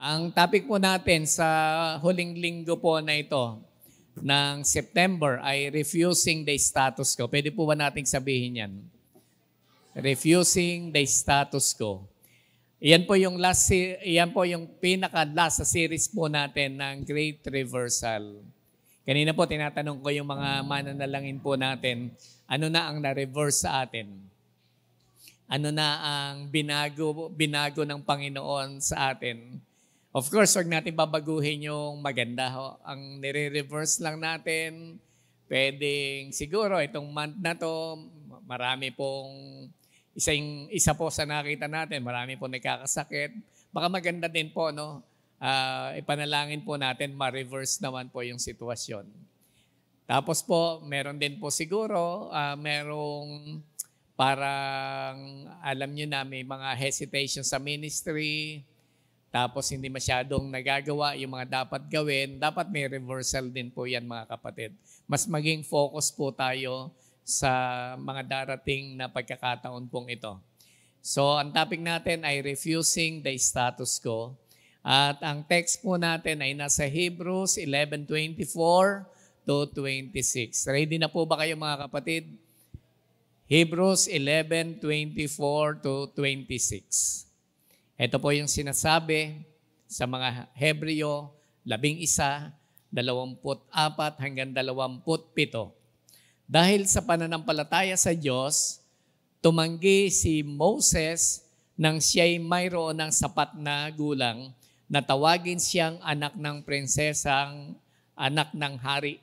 Ang topic po natin sa huling linggo po na ito ng September ay refusing the status quo. Pwede po ba nating sabihin yan? Refusing the status quo. Iyan po yung last iyan po yung pinaka last sa series po natin ng Great Reversal. Kanina po tinatanong ko yung mga mananalangin po natin, ano na ang na-reverse sa atin? Ano na ang binago binago ng Panginoon sa atin? Of course, wag natin babaguhin yung maganda. Ho. Ang nire-reverse lang natin, pwedeng siguro itong month na to, marami pong, isa, yung, isa po sa nakita natin, marami pong nagkakasakit. Baka maganda din po, no? Uh, ipanalangin po natin, ma-reverse naman po yung sitwasyon. Tapos po, meron din po siguro, uh, merong parang alam nyo na may mga hesitation sa ministry, tapos hindi masyadong nagagawa yung mga dapat gawin, dapat may reversal din po yan mga kapatid. Mas maging focus po tayo sa mga darating na pagkakataon pong ito. So ang topic natin ay refusing the status quo. At ang text po natin ay nasa Hebrews 11.24 to 26. Ready na po ba kayo mga kapatid? Hebrews 11.24 to 26. Ito po yung sinasabi sa mga Hebreo, labing isa, dalawamput apat hanggang dalawamput pito. Dahil sa pananampalataya sa Diyos, tumanggi si Moses nang siya'y mayroon ng sapat na gulang na tawagin siyang anak ng prinsesang anak ng hari.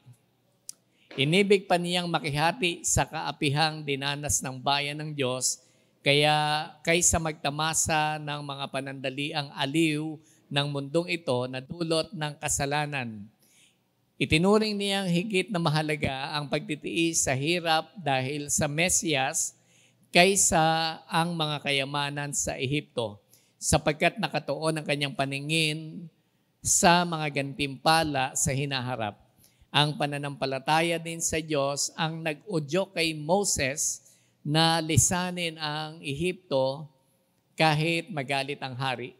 Inibig pa niyang makihati sa kaapihang dinanas ng bayan ng Diyos kaya kaysa magtamasa ng mga panandaliang aliw ng mundong ito na dulot ng kasalanan, itinuring niyang higit na mahalaga ang pagtitiis sa hirap dahil sa Mesiyas kaysa ang mga kayamanan sa Ehipto sapagkat nakatuon ang kanyang paningin sa mga gantimpala sa hinaharap. Ang pananampalataya din sa Diyos ang nag-udyo kay Moses na lisanin ang Ehipto kahit magalit ang hari.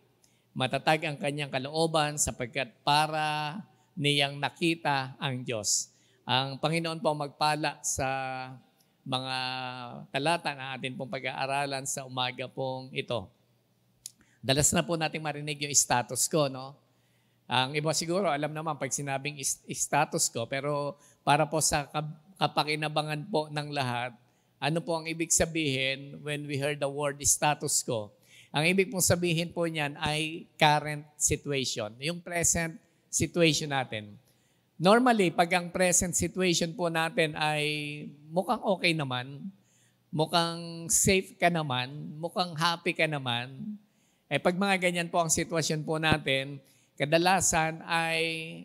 Matatag ang kanyang kalooban sapagkat para niyang nakita ang Diyos. Ang Panginoon po magpala sa mga talata na atin pong pag-aaralan sa umaga pong ito. Dalas na po natin marinig yung status ko, no? Ang iba siguro, alam naman pag sinabing status ko, pero para po sa kapakinabangan po ng lahat, ano po ang ibig sabihin when we heard the word status quo? Ang ibig pong sabihin po niyan ay current situation, yung present situation natin. Normally, pag ang present situation po natin ay mukhang okay naman, mukhang safe ka naman, mukhang happy ka naman, eh pag mga ganyan po ang sitwasyon po natin, kadalasan ay,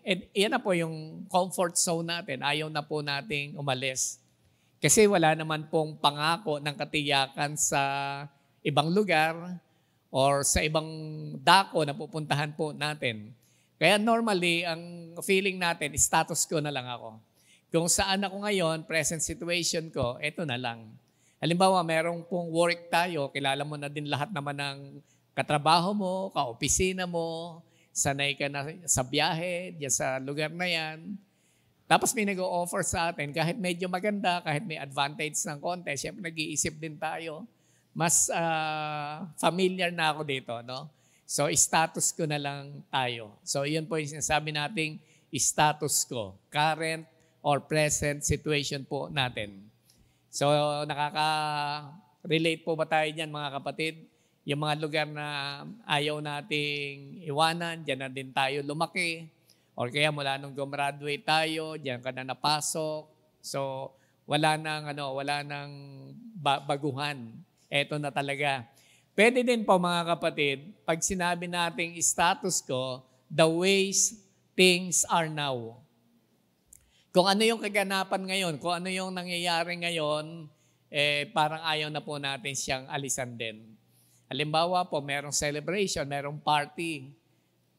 and eh, yan na po yung comfort zone natin, ayaw na po nating umalis kasi wala naman pong pangako ng katiyakan sa ibang lugar or sa ibang dako na pupuntahan po natin. Kaya normally, ang feeling natin, status ko na lang ako. Kung saan ako ngayon, present situation ko, eto na lang. Halimbawa, merong pong work tayo, kilala mo na din lahat naman ng katrabaho mo, kaopisina mo, sanay ka na sa biyahe, diyan sa lugar na yan. Tapos may nag offer sa atin, kahit medyo maganda, kahit may advantage ng konti, syempre nag-iisip din tayo. Mas uh, familiar na ako dito, no? So, status ko na lang tayo. So, yun po yung sinasabi nating status ko. Current or present situation po natin. So, nakaka-relate po ba tayo dyan, mga kapatid? Yung mga lugar na ayaw nating iwanan, dyan na din tayo lumaki Or kaya mula nung gumraduate tayo, diyan ka na napasok. So, wala nang ano, wala nang baguhan. Ito na talaga. Pwede din po mga kapatid, pag sinabi nating status ko, the ways things are now. Kung ano yung kaganapan ngayon, kung ano yung nangyayari ngayon, eh, parang ayaw na po natin siyang alisan din. Halimbawa po, merong celebration, merong party.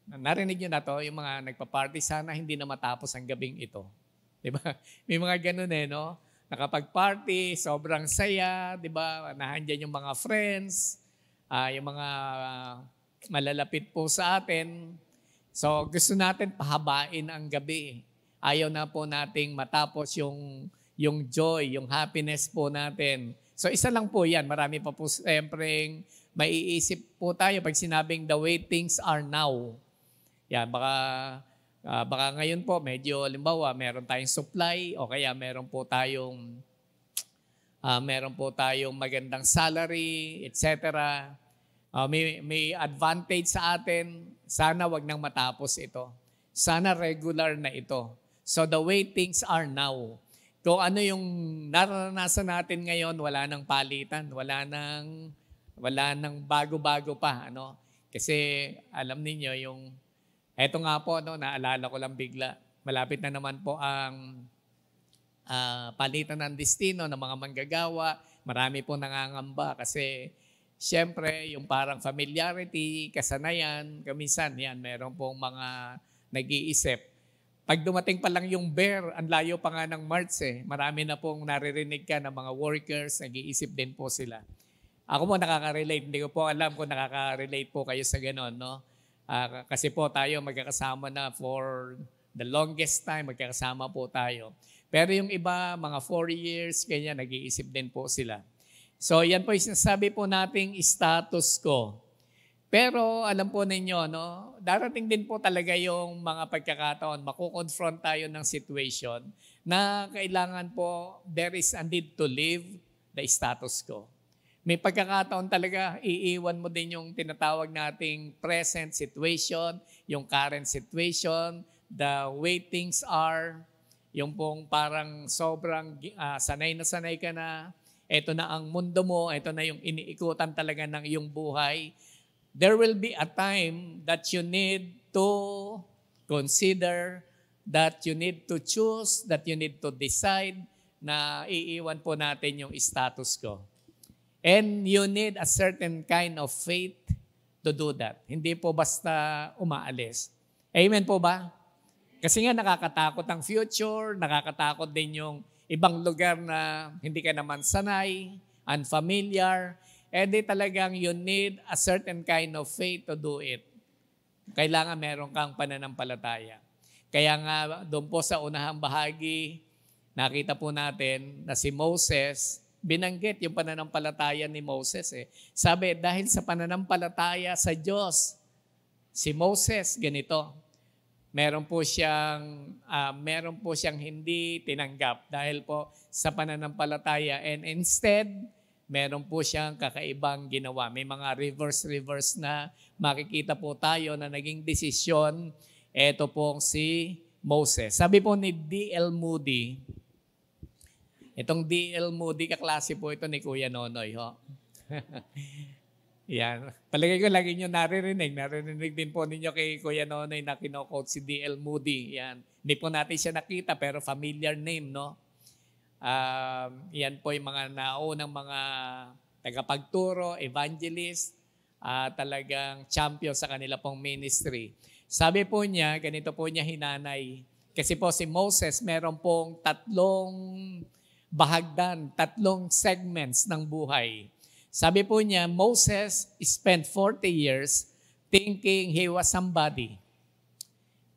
Narinig niyo na to, yung mga nagpa-party, sana hindi na matapos ang gabing ito. 'Di ba? May mga ganun eh, no? Nakapag-party, sobrang saya, 'di ba? Nahandiyan yung mga friends, uh, yung mga uh, malalapit po sa atin. So gusto natin pahabain ang gabi. Ayaw na po nating matapos yung yung joy, yung happiness po natin. So isa lang po 'yan. Marami pa po siyempre maiisip po tayo pag sinabing the way things are now. Yan, baka, uh, baka ngayon po medyo, limbawa, meron tayong supply o kaya meron po tayong uh, meron po tayong magandang salary, etc. Uh, ah, may, may advantage sa atin. Sana wag nang matapos ito. Sana regular na ito. So the way things are now. Kung ano yung naranasan natin ngayon, wala nang palitan, wala nang wala nang bago-bago pa, ano? Kasi alam niyo yung Eto nga po, no, naalala ko lang bigla. Malapit na naman po ang uh, palitan ng destino ng mga manggagawa. Marami po nangangamba kasi siyempre yung parang familiarity, kasanayan, kaminsan yan, meron pong mga nag-iisip. Pag dumating pa lang yung bear, ang layo pa nga ng March eh. Marami na pong naririnig ka ng mga workers, nag-iisip din po sila. Ako mo nakaka-relate, hindi ko po alam kung nakaka-relate po kayo sa ganun, no? Uh, kasi po tayo magkakasama na for the longest time, magkakasama po tayo. Pero yung iba, mga 4 years, kanya nag-iisip din po sila. So yan po yung sinasabi po nating status ko. Pero alam po ninyo, no, darating din po talaga yung mga pagkakataon, makukonfront tayo ng situation na kailangan po, there is a need to live the status ko. May pagkakataon talaga, iiwan mo din yung tinatawag nating present situation, yung current situation, the way things are, yung pong parang sobrang uh, sanay na sanay ka na, eto na ang mundo mo, eto na yung iniikutan talaga ng iyong buhay. There will be a time that you need to consider, that you need to choose, that you need to decide na iiwan po natin yung status ko. And you need a certain kind of faith to do that. Hindi po basta umaalis. Amen po ba? Kasi nga nakakatakot ang future, nakakatakot din yung ibang lugar na hindi ka naman sanay, unfamiliar. Eh di talagang you need a certain kind of faith to do it. Kailangan meron kang pananampalataya. Kaya nga doon po sa unahang bahagi, nakita po natin na si Moses, binanggit yung pananampalataya ni Moses. Eh. Sabi, dahil sa pananampalataya sa Diyos, si Moses ganito. Meron po siyang uh, meron po siyang hindi tinanggap dahil po sa pananampalataya and instead meron po siyang kakaibang ginawa. May mga reverse reverse na makikita po tayo na naging desisyon ito pong si Moses. Sabi po ni D.L. Moody, Itong DL Moody, kaklase po ito ni Kuya Nonoy. Ho. Yan. Palagay ko lagi nyo naririnig. Naririnig din po ninyo kay Kuya Nonoy na kinokote si D.L. Moody. Yan. Hindi po natin siya nakita pero familiar name, no? Um, yan po yung mga naunang mga tagapagturo, evangelist, uh, talagang champion sa kanila pong ministry. Sabi po niya, ganito po niya hinanay. Kasi po si Moses, meron pong tatlong bahagdan, tatlong segments ng buhay. Sabi po niya, Moses spent 40 years thinking he was somebody.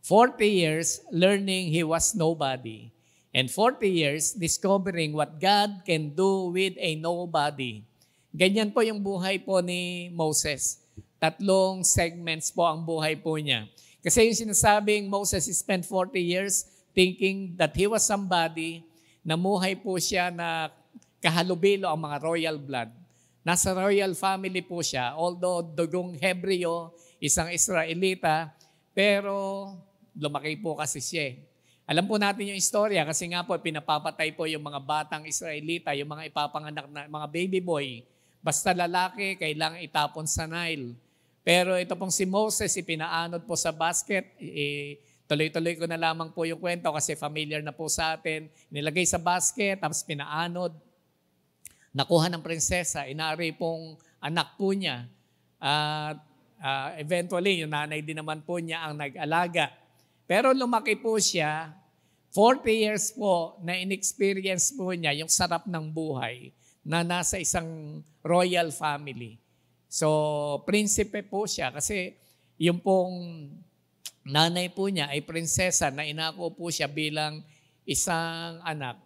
40 years learning he was nobody. And 40 years discovering what God can do with a nobody. Ganyan po yung buhay po ni Moses. Tatlong segments po ang buhay po niya. Kasi yung sinasabing Moses spent 40 years thinking that he was somebody, Namuhay po siya na kahalubilo ang mga royal blood. Nasa royal family po siya, although dugong Hebreo, isang Israelita, pero lumaki po kasi siya. Eh. Alam po natin yung istorya kasi nga po pinapapatay po yung mga batang Israelita, yung mga ipapanganak na mga baby boy. Basta lalaki, kailangang itapon sa Nile. Pero ito pong si Moses, ipinaanod po sa basket, eh, Tuloy-tuloy ko na lamang po yung kwento kasi familiar na po sa atin. Nilagay sa basket, tapos pinaanod. Nakuha ng prinsesa, inari pong anak po niya. At uh, eventually, yung nanay din naman po niya ang nag-alaga. Pero lumaki po siya, 40 years po na inexperience po niya yung sarap ng buhay na nasa isang royal family. So, prinsipe po siya kasi yung pong nanay po niya ay prinsesa na inako po siya bilang isang anak.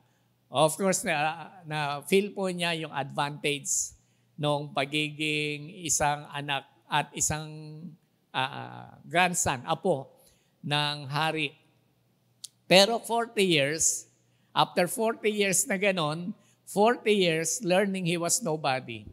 Of course, na, na feel po niya yung advantage ng pagiging isang anak at isang uh, grandson, apo ng hari. Pero 40 years, after 40 years na ganon, 40 years learning he was nobody.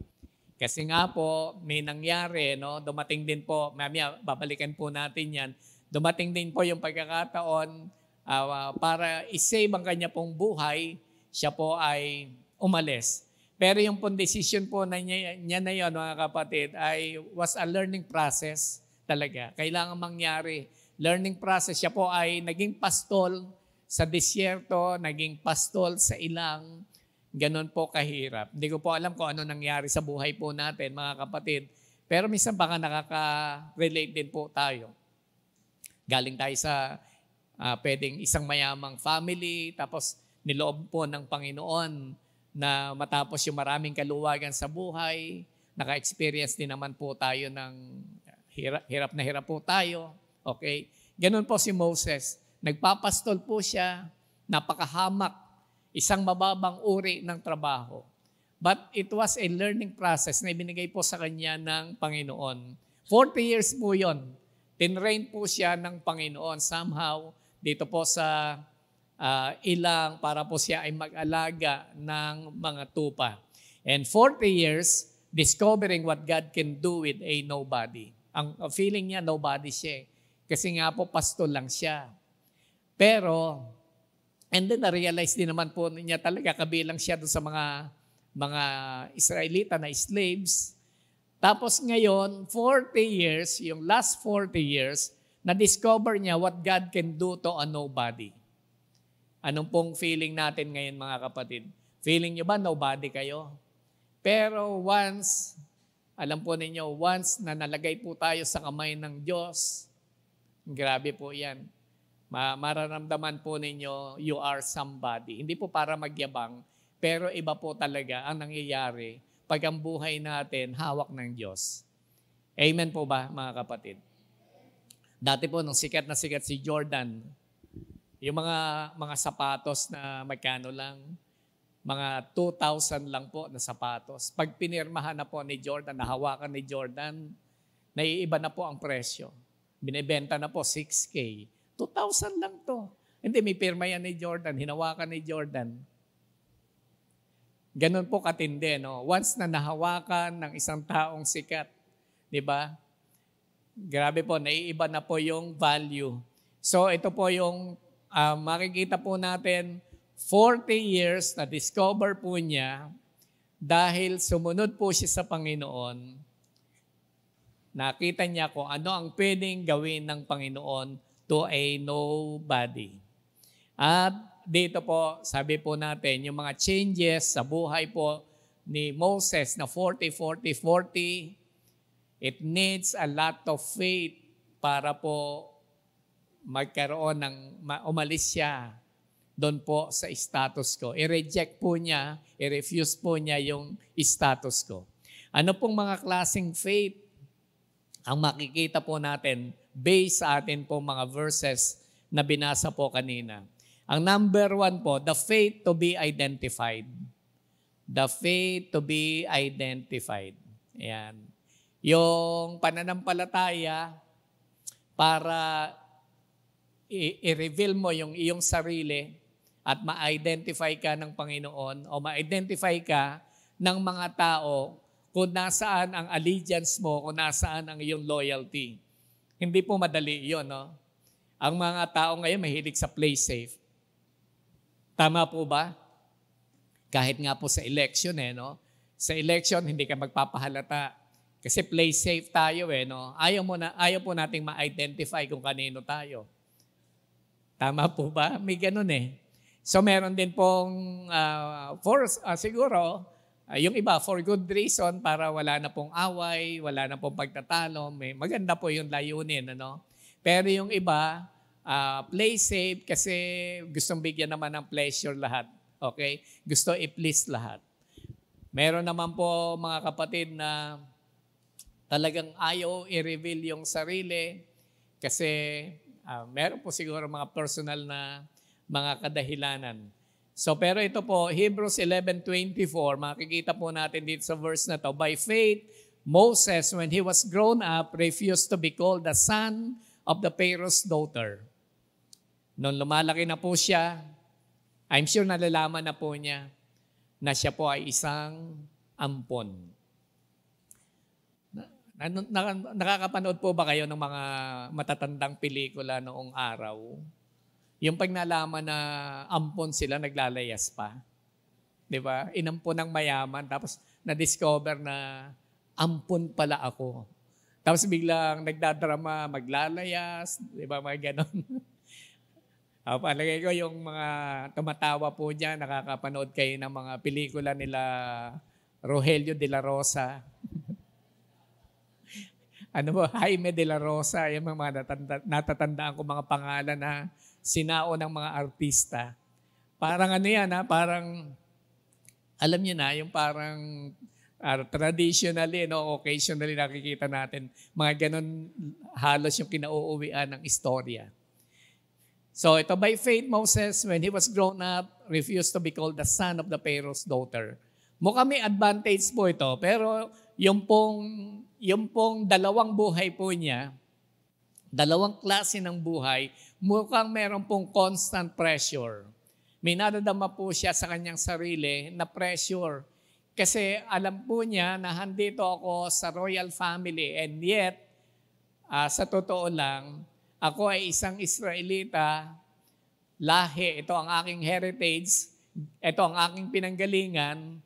Kasi nga po, may nangyari, no? dumating din po, mamaya babalikan po natin yan, dumating din po yung pagkakataon uh, para isave ang kanya pong buhay, siya po ay umalis. Pero yung pong decision po na niya, niya na yun, mga kapatid, ay was a learning process talaga. Kailangan mangyari. Learning process, siya po ay naging pastol sa disyerto, naging pastol sa ilang, ganun po kahirap. Hindi ko po alam kung ano nangyari sa buhay po natin, mga kapatid. Pero minsan baka nakaka-relate din po tayo. Galing tayo sa uh, pwedeng isang mayamang family, tapos niloob po ng Panginoon na matapos yung maraming kaluwagan sa buhay, naka-experience din naman po tayo ng hirap, hirap na hirap po tayo. Okay? Ganun po si Moses. Nagpapastol po siya, napakahamak, isang mababang uri ng trabaho. But it was a learning process na ibinigay po sa kanya ng Panginoon. 40 years po yon Tinrain po siya ng Panginoon somehow dito po sa uh, ilang para po siya ay mag-alaga ng mga tupa. And 40 years, discovering what God can do with a nobody. Ang feeling niya, nobody siya. Eh. Kasi nga po, pasto lang siya. Pero, and then na-realize din naman po niya talaga, kabilang siya doon sa mga mga Israelita na slaves, tapos ngayon, 40 years, yung last 40 years, na-discover niya what God can do to a nobody. Anong pong feeling natin ngayon mga kapatid? Feeling niyo ba nobody kayo? Pero once, alam po ninyo, once na nalagay po tayo sa kamay ng Diyos, grabe po yan. Ma- mararamdaman po ninyo, you are somebody. Hindi po para magyabang, pero iba po talaga ang nangyayari pag ang buhay natin hawak ng Diyos. Amen po ba, mga kapatid? Dati po, nung sikat na sikat si Jordan, yung mga mga sapatos na magkano lang, mga 2,000 lang po na sapatos. Pag pinirmahan na po ni Jordan, nahawakan ni Jordan, naiiba na po ang presyo. Binebenta na po 6K. 2,000 lang to. Hindi, may pirma yan ni Jordan. Hinawakan ni Jordan. Ganon po katindi, no? Once na nahawakan ng isang taong sikat, di ba? Grabe po, naiiba na po yung value. So ito po yung uh, makikita po natin, 40 years na discover po niya dahil sumunod po siya sa Panginoon. Nakita niya kung ano ang pwedeng gawin ng Panginoon to a nobody. At dito po, sabi po natin, yung mga changes sa buhay po ni Moses na 40-40-40, it needs a lot of faith para po magkaroon ng, umalis siya doon po sa status ko. I-reject po niya, i-refuse po niya yung status ko. Ano pong mga klaseng faith ang makikita po natin based sa atin pong mga verses na binasa po kanina? Ang number one po, the faith to be identified. The faith to be identified. Ayan. Yung pananampalataya para i-reveal mo yung iyong sarili at ma-identify ka ng Panginoon o ma-identify ka ng mga tao kung nasaan ang allegiance mo, kung nasaan ang iyong loyalty. Hindi po madali yun, no? Ang mga tao ngayon mahilig sa play safe. Tama po ba? Kahit nga po sa election eh, no? Sa election, hindi ka magpapahalata. Kasi play safe tayo eh, no? Ayaw, mo na, ayaw po nating ma-identify kung kanino tayo. Tama po ba? May ganun eh. So meron din pong, uh, for, uh, siguro, uh, yung iba for good reason para wala na pong away, wala na pong pagtatalo. May, maganda po yung layunin, ano? Pero yung iba, uh, play safe kasi gustong bigyan naman ng pleasure lahat. Okay? Gusto i-please lahat. Meron naman po mga kapatid na talagang ayaw i-reveal yung sarili kasi uh, meron po siguro mga personal na mga kadahilanan. So pero ito po, Hebrews 11.24, makikita po natin dito sa verse na to, By faith, Moses, when he was grown up, refused to be called the son of the Pharaoh's daughter noon lumalaki na po siya, I'm sure nalalaman na po niya na siya po ay isang ampon. Nakakapanood po ba kayo ng mga matatandang pelikula noong araw? Yung pag nalaman na ampon sila, naglalayas pa. Di ba? Inampon ng mayaman, tapos na-discover na ampon pala ako. Tapos biglang nagdadrama, maglalayas, di ba, mga ganon. Uh, palagay ko yung mga tumatawa po dyan, nakakapanood kayo ng mga pelikula nila Rogelio de la Rosa. ano ba, Jaime de la Rosa, yung mga natatanda, natatandaan ko mga pangalan na sinao ng mga artista. Parang ano yan ha, ah, parang, alam niyo na, yung parang uh, traditionally, no, occasionally nakikita natin, mga ganun halos yung kinauuwian ng istorya. So ito, by faith, Moses, when he was grown up, refused to be called the son of the Pharaoh's daughter. Mukhang may advantage po ito, pero yung pong, yung pong dalawang buhay po niya, dalawang klase ng buhay, mukhang meron pong constant pressure. May nadadama po siya sa kanyang sarili na pressure. Kasi alam po niya na handito ako sa royal family and yet, uh, sa totoo lang, ako ay isang Israelita, lahi, ito ang aking heritage, ito ang aking pinanggalingan,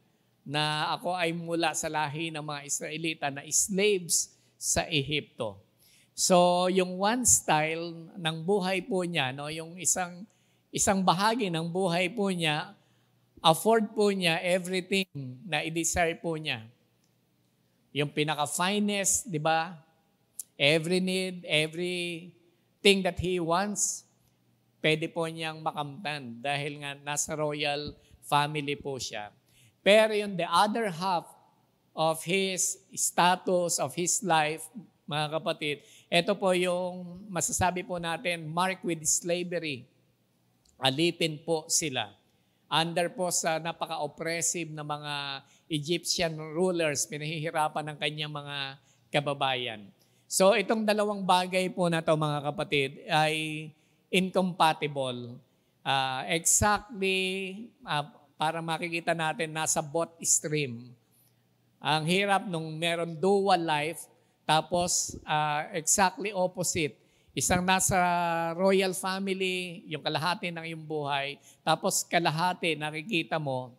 na ako ay mula sa lahi ng mga Israelita na slaves sa Ehipto. So, yung one style ng buhay po niya, no, yung isang isang bahagi ng buhay po niya, afford po niya everything na i-desire po niya. Yung pinaka-finest, di ba? Every need, every thing that he wants, pwede po niyang makamtan dahil nga nasa royal family po siya. Pero yung the other half of his status, of his life, mga kapatid, ito po yung masasabi po natin, marked with slavery. Alipin po sila. Under po sa napaka-oppressive na mga Egyptian rulers, pinahihirapan ng kanyang mga kababayan. So itong dalawang bagay po na to mga kapatid ay incompatible. Uh, exactly uh, para makikita natin nasa bot stream. Ang hirap nung meron dual life tapos uh, exactly opposite. Isang nasa royal family, yung kalahati ng iyong buhay, tapos kalahati nakikita mo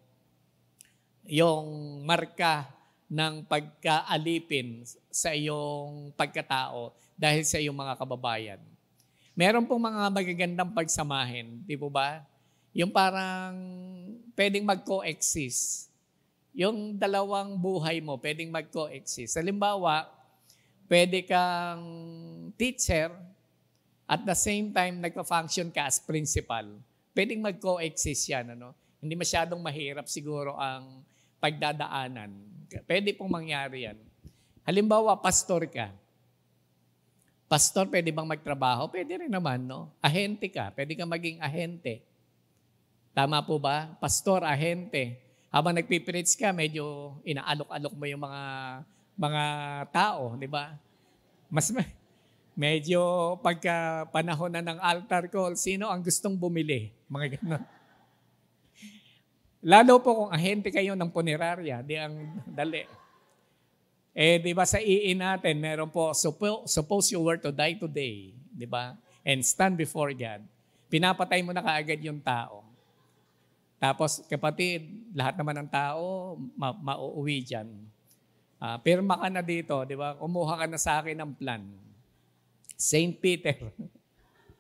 yung marka ng pagkaalipin sa iyong pagkatao dahil sa iyong mga kababayan. Meron pong mga magagandang pagsamahin, di po ba? Yung parang pwedeng mag-coexist. Yung dalawang buhay mo, pwedeng mag-coexist. Halimbawa, pwede kang teacher, at the same time, nagpa-function ka as principal. Pwedeng mag-coexist yan. Ano? Hindi masyadong mahirap siguro ang pagdadaanan. Pwede pong mangyari yan. Halimbawa, pastor ka. Pastor, pwede bang magtrabaho? Pwede rin naman, no? Ahente ka. Pwede kang maging ahente. Tama po ba? Pastor, ahente. Habang nagpipreach ka, medyo inaalok-alok mo yung mga mga tao, di ba? Mas medyo pagka panahon na ng altar call, sino ang gustong bumili? Mga ganun. Lalo po kung ahente kayo ng punerarya, di ang dali. Eh, di ba sa EE natin, meron po, suppo, suppose you were to die today, di ba? And stand before God. Pinapatay mo na kaagad yung tao. Tapos, kapatid, lahat naman ng tao, ma- mauuwi dyan. Uh, pirma ka na dito, di ba? Kumuha ka na sa akin ng plan. Saint Peter.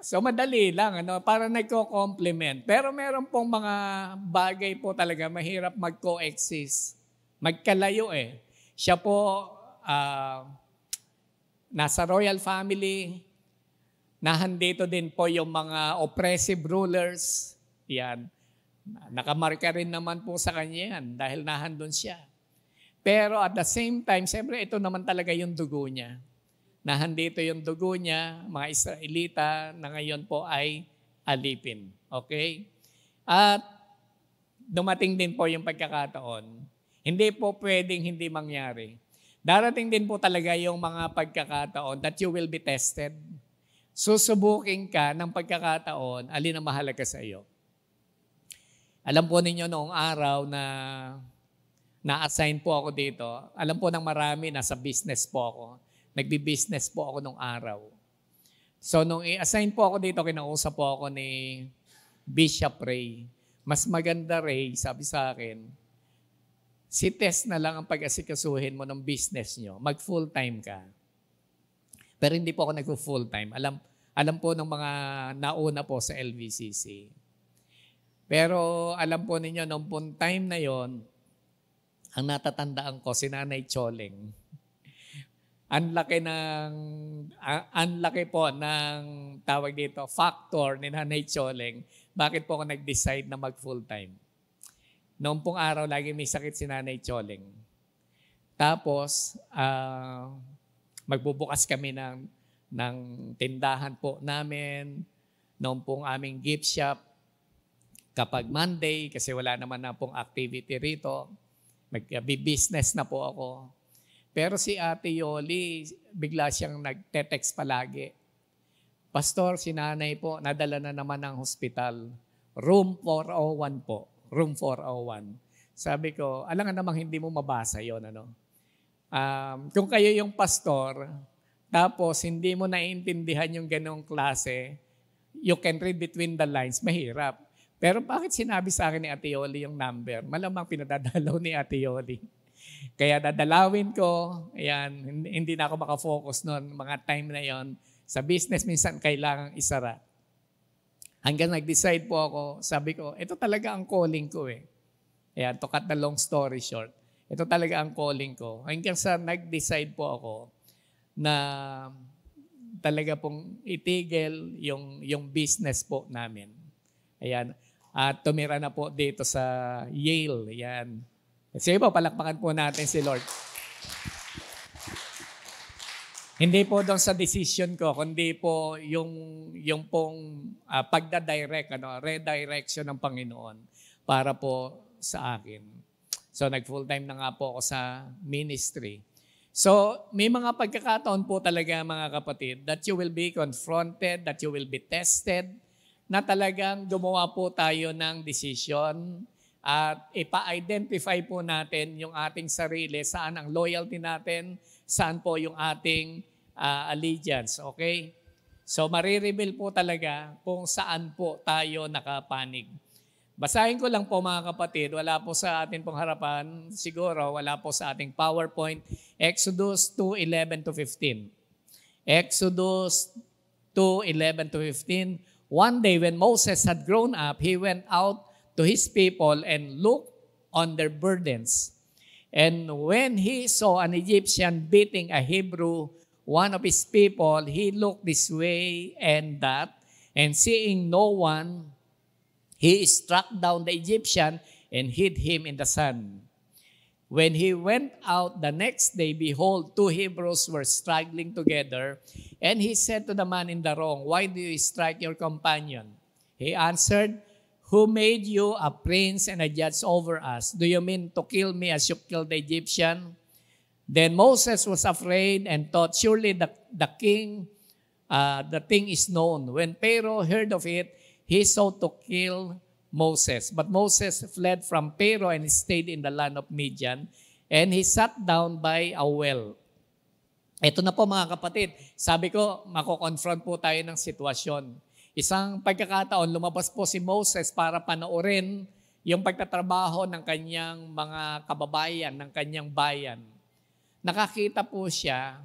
So madali lang, ano, para nagko-complement. Pero meron pong mga bagay po talaga mahirap mag-coexist. Magkalayo eh. Siya po uh, nasa royal family, nahandito din po yung mga oppressive rulers. Yan. Nakamarka rin naman po sa kanya yan dahil nahandon siya. Pero at the same time, siyempre ito naman talaga yung dugo niya. Nahandito yung dugo niya, mga Israelita na ngayon po ay alipin. Okay? At dumating din po yung pagkakataon. Hindi po pwedeng hindi mangyari. Darating din po talaga yung mga pagkakataon that you will be tested. Susubukin ka ng pagkakataon, alin ang mahalaga sa iyo. Alam po ninyo noong araw na na-assign po ako dito, alam po ng marami, nasa business po ako. Nagbi-business po ako nung araw. So nung i-assign po ako dito, kinausap po ako ni Bishop Ray. Mas maganda Ray, sabi sa akin, si Tess na lang ang pag-asikasuhin mo ng business nyo. Mag full-time ka. Pero hindi po ako nag-full-time. Alam, alam po ng mga nauna po sa LVCC. Pero alam po ninyo, nung time na yon, ang natatandaan ko, si Nanay Choling. Ang laki ng ang laki po ng tawag dito factor ni Nanay Choleng bakit po ako nag-decide na mag full time. Noong pong araw lagi may sakit si Nanay Choleng. Tapos uh, magbubukas kami ng ng tindahan po namin noong pong aming gift shop kapag Monday kasi wala naman na pong activity rito. Magbi-business na po ako. Pero si Ate Yoli, bigla siyang nagte-text palagi. Pastor, si nanay po, nadala na naman ng hospital. Room 401 po. Room 401. Sabi ko, alam nga namang hindi mo mabasa yon ano? Um, kung kayo yung pastor, tapos hindi mo naiintindihan yung ganong klase, you can read between the lines, mahirap. Pero bakit sinabi sa akin ni Ate Yoli yung number? Malamang pinadadalaw ni Ate Yoli. Kaya dadalawin ko, ayan, hindi na ako makafocus noon, mga time na yon Sa business, minsan kailangan isara. Hanggang nag-decide po ako, sabi ko, ito talaga ang calling ko eh. Ayan, to cut the long story short. Ito talaga ang calling ko. Hanggang sa nag-decide po ako na talaga pong itigil yung, yung business po namin. Ayan. At tumira na po dito sa Yale. Ayan. Sige po, palakpakan po natin si Lord. Hindi po doon sa decision ko, kundi po yung, yung pong uh, pagdadirect, ano, redirection ng Panginoon para po sa akin. So nag-full time na nga po ako sa ministry. So may mga pagkakataon po talaga mga kapatid that you will be confronted, that you will be tested, na talagang gumawa po tayo ng decision at uh, ipa-identify po natin yung ating sarili, saan ang loyalty natin, saan po yung ating uh, allegiance, okay? So marireveal po talaga kung saan po tayo nakapanig. Basahin ko lang po mga kapatid, wala po sa atin pong harapan, siguro wala po sa ating PowerPoint, Exodus 2:11 to 15. Exodus 2:11 to 15. One day when Moses had grown up, he went out to his people and looked on their burdens. And when he saw an Egyptian beating a Hebrew, one of his people, he looked this way and that, and seeing no one, he struck down the Egyptian and hid him in the sand. When he went out the next day, behold, two Hebrews were struggling together. And he said to the man in the wrong, Why do you strike your companion? He answered, who made you a prince and a judge over us? Do you mean to kill me as you killed the Egyptian? Then Moses was afraid and thought, surely the, the king, uh, the thing is known. When Pharaoh heard of it, he sought to kill Moses. But Moses fled from Pharaoh and stayed in the land of Midian. And he sat down by a well. Ito na po mga kapatid. Sabi ko, mako-confront po tayo ng sitwasyon. Isang pagkakataon, lumabas po si Moses para panoorin yung pagtatrabaho ng kanyang mga kababayan, ng kanyang bayan. Nakakita po siya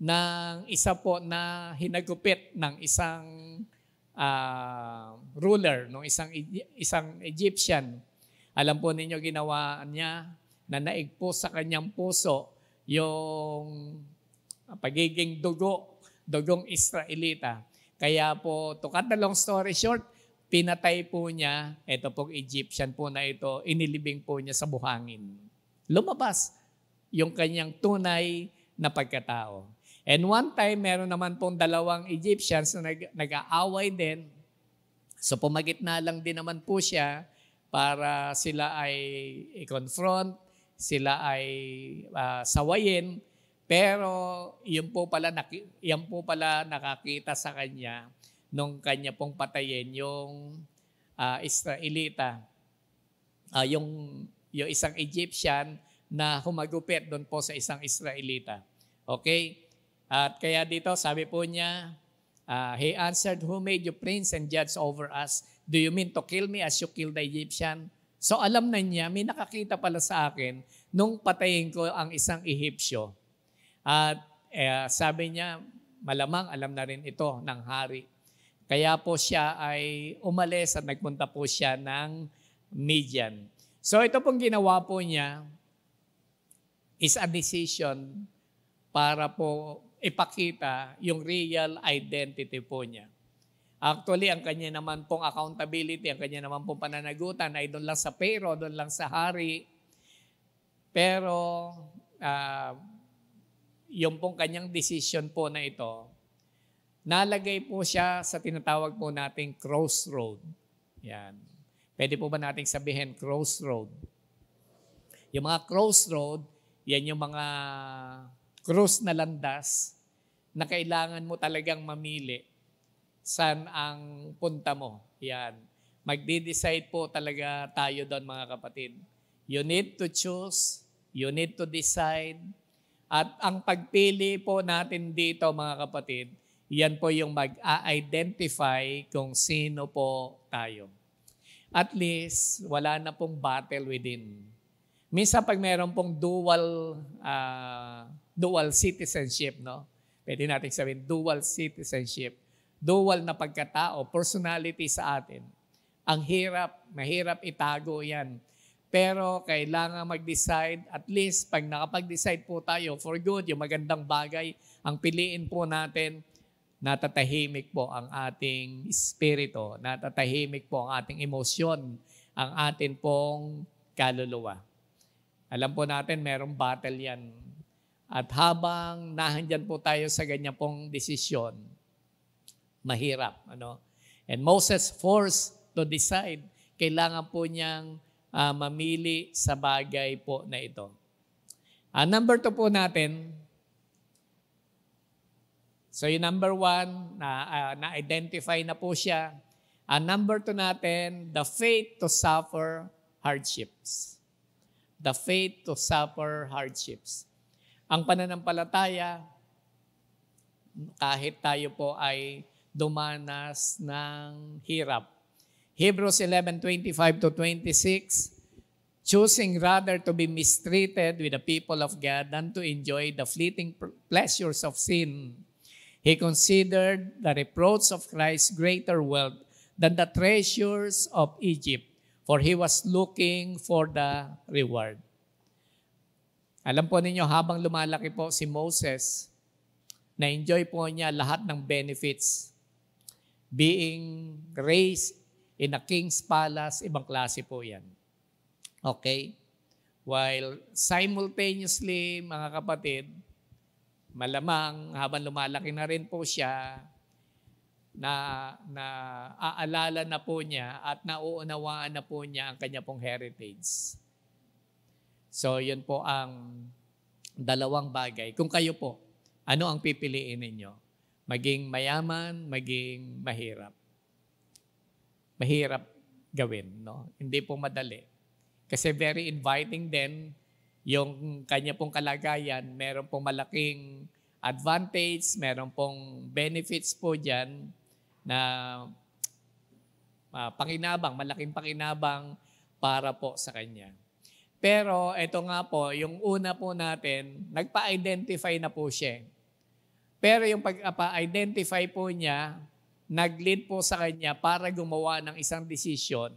ng isa po na hinagupit ng isang uh, ruler, ng no? isang, isang Egyptian. Alam po ninyo ginawa niya na naig sa kanyang puso yung pagiging dugo, dugong Israelita. Kaya po, to cut the long story short, pinatay po niya, ito pong Egyptian po na ito, inilibing po niya sa buhangin. Lumabas yung kanyang tunay na pagkatao. And one time, meron naman pong dalawang Egyptians na nag- nag-aaway din. So pumagitna lang din naman po siya para sila ay i-confront, sila ay uh, sawayin, pero yun po pala, yan po pala nakakita sa kanya nung kanya pong patayin yung uh, Israelita, uh, yung, yung isang Egyptian na humagupit doon po sa isang Israelita. Okay? At kaya dito sabi po niya, uh, He answered, Who made you prince and judge over us? Do you mean to kill me as you killed the Egyptian? So alam na niya, may nakakita pala sa akin nung patayin ko ang isang Egyptian. At eh, sabi niya, malamang alam na rin ito ng hari. Kaya po siya ay umalis at nagpunta po siya ng Midian. So ito pong ginawa po niya is a decision para po ipakita yung real identity po niya. Actually, ang kanya naman pong accountability, ang kanya naman pong pananagutan ay doon lang sa pero, doon lang sa hari. Pero uh, yung pong kanyang decision po na ito, nalagay po siya sa tinatawag po nating crossroad. Yan. Pwede po ba nating sabihin crossroad? Yung mga crossroad, yan yung mga cross na landas na kailangan mo talagang mamili saan ang punta mo. Yan. Magde-decide po talaga tayo doon mga kapatid. You need to choose, you need to decide, at ang pagpili po natin dito mga kapatid, yan po yung mag-identify kung sino po tayo. At least, wala na pong battle within. Minsan pag meron pong dual, uh, dual citizenship, no? pwede natin sabihin dual citizenship, dual na pagkatao, personality sa atin. Ang hirap, mahirap itago yan pero kailangan mag-decide, at least pag nakapag-decide po tayo for good, yung magandang bagay, ang piliin po natin, natatahimik po ang ating espirito, natatahimik po ang ating emosyon, ang atin pong kaluluwa. Alam po natin, merong battle yan. At habang nahandyan po tayo sa ganyan pong desisyon, mahirap. Ano? And Moses forced to decide. Kailangan po niyang uh, mamili sa bagay po na ito. Uh, number two po natin, so yung number one, na, uh, na-identify na po siya. Uh, number two natin, the faith to suffer hardships. The faith to suffer hardships. Ang pananampalataya, kahit tayo po ay dumanas ng hirap, Hebrews 11:25 to 26, choosing rather to be mistreated with the people of God than to enjoy the fleeting pleasures of sin. He considered the reproach of Christ greater wealth than the treasures of Egypt, for he was looking for the reward. Alam po ninyo, habang lumalaki po si Moses, na-enjoy po niya lahat ng benefits. Being raised in a king's palace, ibang klase po yan. Okay? While simultaneously, mga kapatid, malamang habang lumalaki na rin po siya, na, na aalala na po niya at nauunawaan na po niya ang kanya pong heritage. So, yun po ang dalawang bagay. Kung kayo po, ano ang pipiliin ninyo? Maging mayaman, maging mahirap mahirap gawin. No? Hindi po madali. Kasi very inviting din yung kanya pong kalagayan. Meron pong malaking advantage, meron pong benefits po dyan na uh, ah, pakinabang, malaking pakinabang para po sa kanya. Pero ito nga po, yung una po natin, nagpa-identify na po siya. Pero yung pag identify po niya, nag-lead po sa kanya para gumawa ng isang desisyon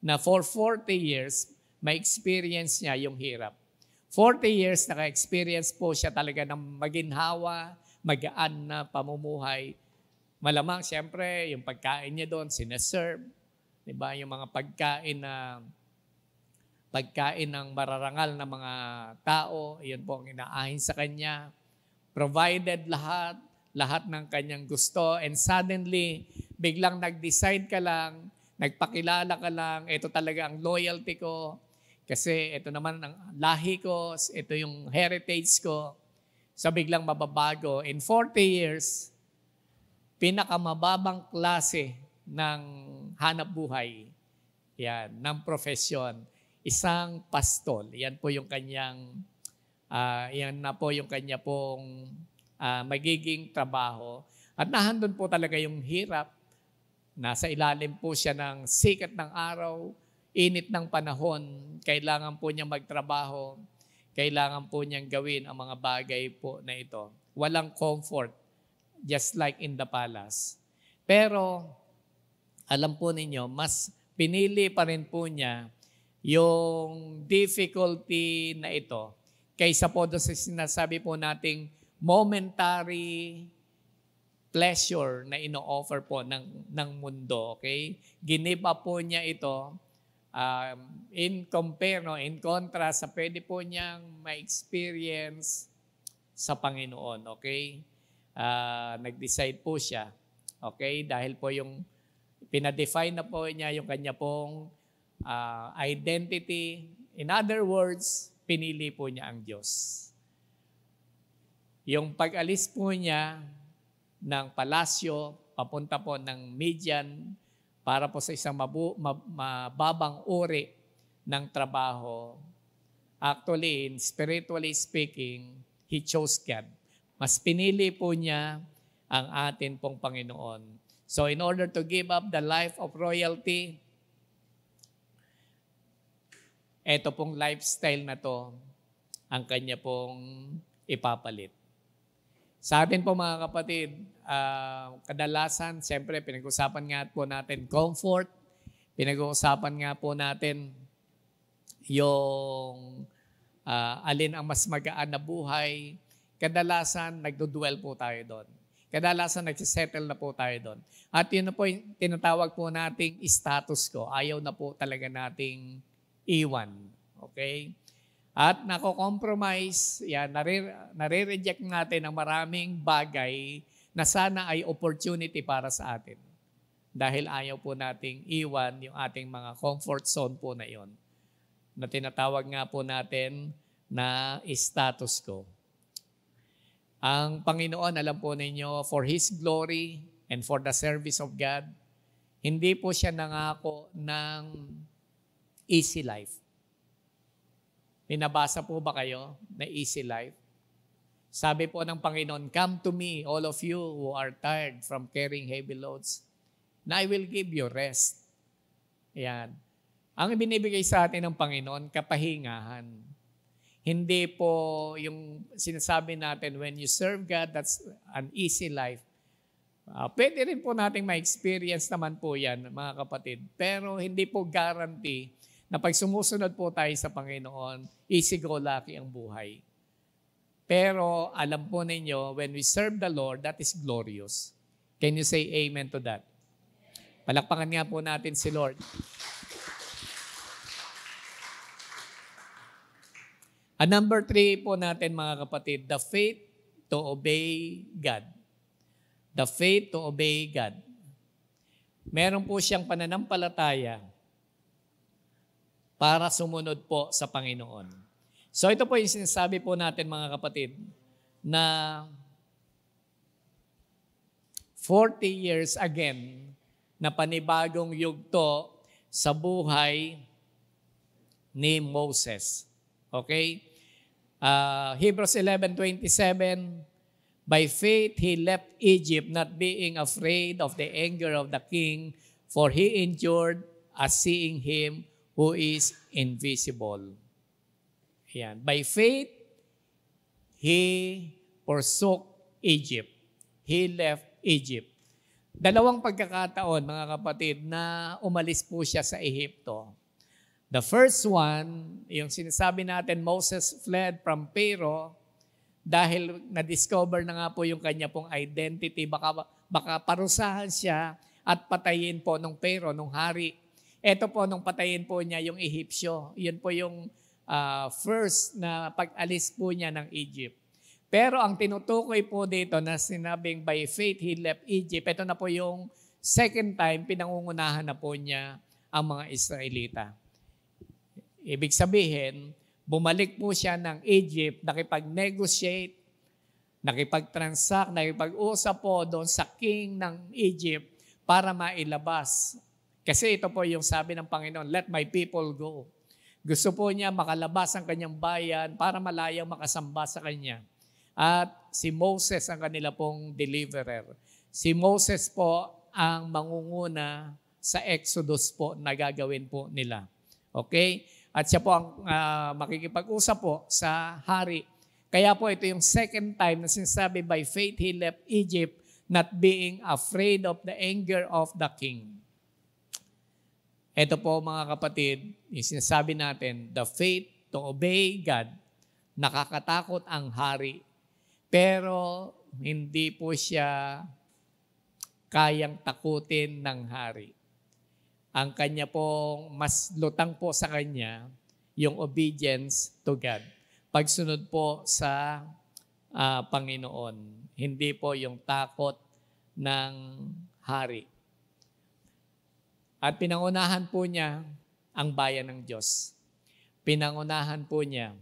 na for 40 years, may experience niya yung hirap. 40 years, naka-experience po siya talaga ng maginhawa, magaan na pamumuhay. Malamang, siyempre, yung pagkain niya doon, sineserve. Diba? Yung mga pagkain na pagkain ng mararangal na mga tao, yun po ang inaahin sa kanya. Provided lahat, lahat ng kanyang gusto. And suddenly, biglang nag-decide ka lang, nagpakilala ka lang, ito talaga ang loyalty ko, kasi ito naman ang lahi ko, ito yung heritage ko. So biglang mababago. In 40 years, pinakamababang klase ng hanap buhay, yan, ng profesyon, isang pastol. Yan po yung kanyang, uh, yan na po yung kanya pong uh, magiging trabaho. At nahandun po talaga yung hirap. Nasa ilalim po siya ng sikat ng araw, init ng panahon, kailangan po niya magtrabaho, kailangan po niyang gawin ang mga bagay po na ito. Walang comfort, just like in the palace. Pero, alam po ninyo, mas pinili pa rin po niya yung difficulty na ito kaysa po doon sa sinasabi po nating momentary pleasure na ino-offer po ng, ng mundo. Okay? Giniba po niya ito um, in compare, no, in contrast sa pwede po niyang ma-experience sa Panginoon. Okay? Uh, nag-decide po siya. Okay? Dahil po yung pinadefine na po niya yung kanya pong uh, identity. In other words, pinili po niya ang Diyos. Yung pag-alis po niya ng palasyo, papunta po ng Median, para po sa isang mabu- mababang uri ng trabaho. Actually, in spiritually speaking, He chose God. Mas pinili po niya ang atin pong Panginoon. So in order to give up the life of royalty, ito pong lifestyle na to ang kanya pong ipapalit. Sa atin po mga kapatid, uh, kadalasan, siyempre, pinag-usapan nga po natin comfort, pinag-uusapan nga po natin yung uh, alin ang mas magaan na buhay. Kadalasan, nagdudwell po tayo doon. Kadalasan, nagsisettle na po tayo doon. At yun na po yung tinatawag po nating status ko. Ayaw na po talaga nating iwan. Okay? At nako-compromise, yan, nare, nare-reject natin ang maraming bagay na sana ay opportunity para sa atin. Dahil ayaw po nating iwan yung ating mga comfort zone po na yon Na tinatawag nga po natin na status ko. Ang Panginoon, alam po ninyo, for His glory and for the service of God, hindi po siya nangako ng easy life. May nabasa po ba kayo na easy life? Sabi po ng Panginoon, Come to me, all of you who are tired from carrying heavy loads, and I will give you rest. Yan. Ang binibigay sa atin ng Panginoon, kapahingahan. Hindi po yung sinasabi natin, when you serve God, that's an easy life. Uh, pwede rin po nating ma-experience naman po yan, mga kapatid. Pero hindi po guarantee na pag sumusunod po tayo sa Panginoon, easy-go-lucky ang buhay. Pero alam po ninyo, when we serve the Lord, that is glorious. Can you say amen to that? Palakpakan nga po natin si Lord. A number three po natin mga kapatid, the faith to obey God. The faith to obey God. Meron po siyang pananampalataya para sumunod po sa Panginoon. So ito po yung sinasabi po natin mga kapatid na 40 years again na panibagong yugto sa buhay ni Moses. Okay? Uh, Hebrews 11.27, By faith he left Egypt, not being afraid of the anger of the king, for he endured as seeing him who is invisible. Ayan. By faith, he forsook Egypt. He left Egypt. Dalawang pagkakataon, mga kapatid, na umalis po siya sa Ehipto. The first one, yung sinasabi natin, Moses fled from Pharaoh dahil na-discover na nga po yung kanya pong identity. Baka, baka parusahan siya at patayin po nung Pharaoh, nung hari ito po, nung patayin po niya yung Ehipsyo, yun po yung uh, first na pag-alis po niya ng Egypt. Pero ang tinutukoy po dito na sinabing by faith he left Egypt, ito na po yung second time pinangungunahan na po niya ang mga Israelita. Ibig sabihin, bumalik po siya ng Egypt, nakipag-negotiate, nakipag-transact, nakipag-usap po doon sa king ng Egypt para mailabas kasi ito po yung sabi ng Panginoon, let my people go. Gusto po niya makalabas ang kanyang bayan para malayang makasamba sa kanya. At si Moses ang kanila pong deliverer. Si Moses po ang mangunguna sa Exodus po na gagawin po nila. Okay? At siya po ang uh, makikipag-usap po sa hari. Kaya po ito yung second time na sinasabi by faith he left Egypt not being afraid of the anger of the king. Ito po mga kapatid, yung sinasabi natin, the faith to obey God, nakakatakot ang hari. Pero hindi po siya kayang takutin ng hari. Ang kanya po, mas lutang po sa kanya, yung obedience to God. Pagsunod po sa uh, Panginoon, hindi po yung takot ng hari. At pinangunahan po niya ang bayan ng Diyos. Pinangunahan po niya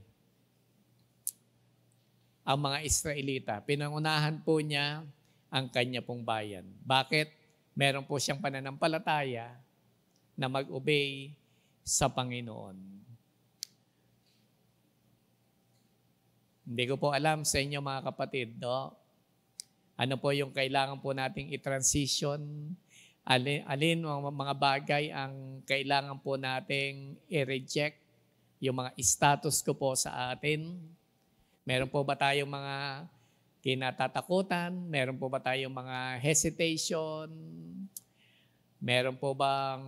ang mga Israelita. Pinangunahan po niya ang kanya pong bayan. Bakit? Meron po siyang pananampalataya na mag-obey sa Panginoon. Hindi ko po alam sa inyo mga kapatid, no? Ano po yung kailangan po nating i-transition alin, alin mga, mga bagay ang kailangan po nating i-reject yung mga status ko po sa atin. Meron po ba tayong mga kinatatakutan? Meron po ba tayong mga hesitation? Meron po bang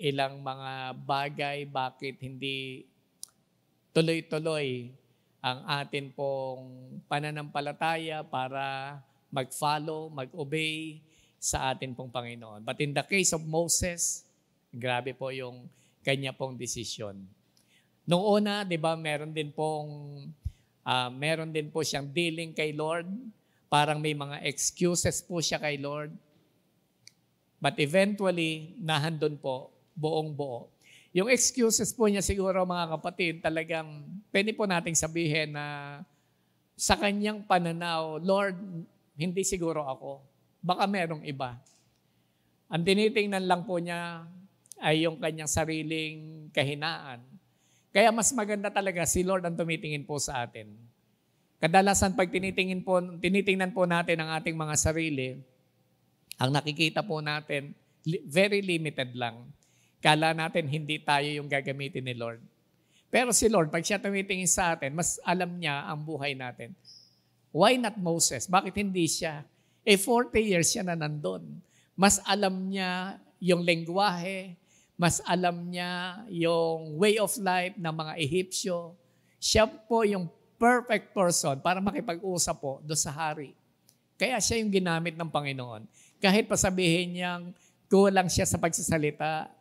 ilang mga bagay bakit hindi tuloy-tuloy ang atin pong pananampalataya para mag-follow, mag-obey sa atin pong Panginoon. But in the case of Moses, grabe po yung kanya pong desisyon. Noong una, 'di ba, meron din pong uh, meron din po siyang dealing kay Lord. Parang may mga excuses po siya kay Lord. But eventually, nahandon po buong buo. Yung excuses po niya siguro mga kapatid, talagang pwede po nating sabihin na sa kanyang pananaw, Lord, hindi siguro ako. Baka merong iba. Ang tinitingnan lang po niya ay yung kanyang sariling kahinaan. Kaya mas maganda talaga si Lord ang tumitingin po sa atin. Kadalasan pag tinitingin po, tinitingnan po natin ang ating mga sarili, ang nakikita po natin, very limited lang. Kala natin hindi tayo yung gagamitin ni Lord. Pero si Lord, pag siya tumitingin sa atin, mas alam niya ang buhay natin. Why not Moses? Bakit hindi siya? Eh 40 years siya na nandun. Mas alam niya yung lengguwahe, mas alam niya yung way of life ng mga Egyptyo. Siya po yung perfect person para makipag-usap po do sa hari. Kaya siya yung ginamit ng Panginoon. Kahit pasabihin niyang kulang siya sa pagsasalita,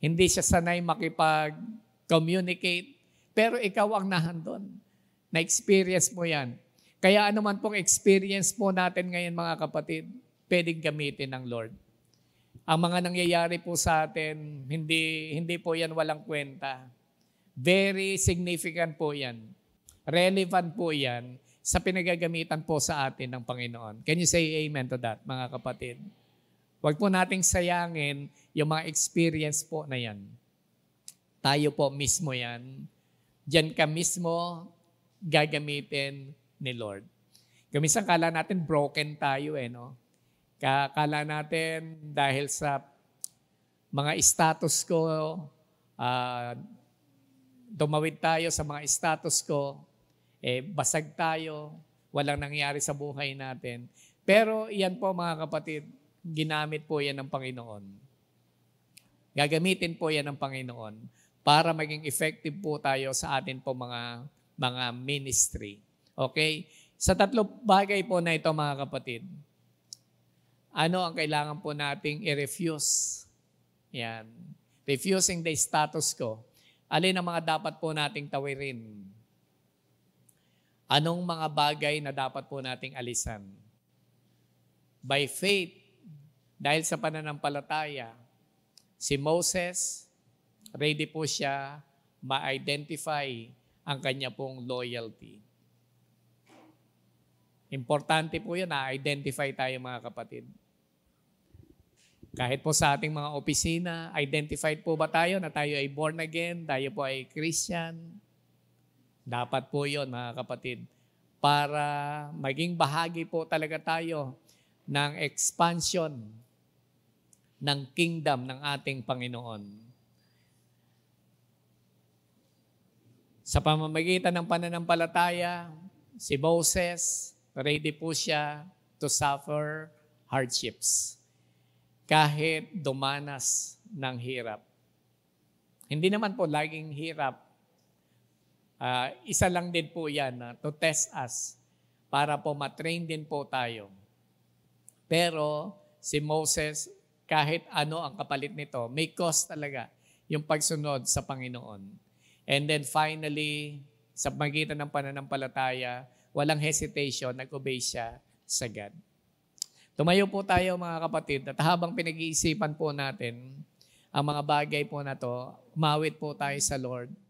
hindi siya sanay makipag-communicate, pero ikaw ang nahandon. Na-experience mo yan kaya anuman pong experience po natin ngayon mga kapatid, pwedeng gamitin ng Lord. Ang mga nangyayari po sa atin, hindi, hindi po yan walang kwenta. Very significant po yan. Relevant po yan sa pinagagamitan po sa atin ng Panginoon. Can you say amen to that, mga kapatid? Huwag po nating sayangin yung mga experience po na yan. Tayo po mismo yan. Diyan ka mismo gagamitin ni Lord. Kamisang kala natin broken tayo eh, no? Kakala natin dahil sa mga status ko, uh, dumawid tayo sa mga status ko, eh, basag tayo, walang nangyari sa buhay natin. Pero iyan po mga kapatid, ginamit po yan ng Panginoon. Gagamitin po yan ng Panginoon para maging effective po tayo sa atin po mga mga ministry. Okay? Sa tatlo bagay po na ito mga kapatid, ano ang kailangan po nating i-refuse? Yan. Refusing the status quo. Alin ang mga dapat po nating tawirin? Anong mga bagay na dapat po nating alisan? By faith, dahil sa pananampalataya, si Moses, ready po siya ma-identify ang kanya pong loyalty. Importante po yan, na-identify tayo mga kapatid. Kahit po sa ating mga opisina, identified po ba tayo na tayo ay born again, tayo po ay Christian? Dapat po yon mga kapatid. Para maging bahagi po talaga tayo ng expansion ng kingdom ng ating Panginoon. Sa pamamagitan ng pananampalataya, si Moses, Ready po siya to suffer hardships. Kahit dumanas ng hirap. Hindi naman po laging hirap. Uh, isa lang din po yan uh, to test us para po matrain din po tayo. Pero si Moses, kahit ano ang kapalit nito, may cost talaga yung pagsunod sa Panginoon. And then finally, sa magitan ng pananampalataya, walang hesitation, nag-obey siya sa God. Tumayo po tayo mga kapatid at habang pinag-iisipan po natin ang mga bagay po na to, umawit po tayo sa Lord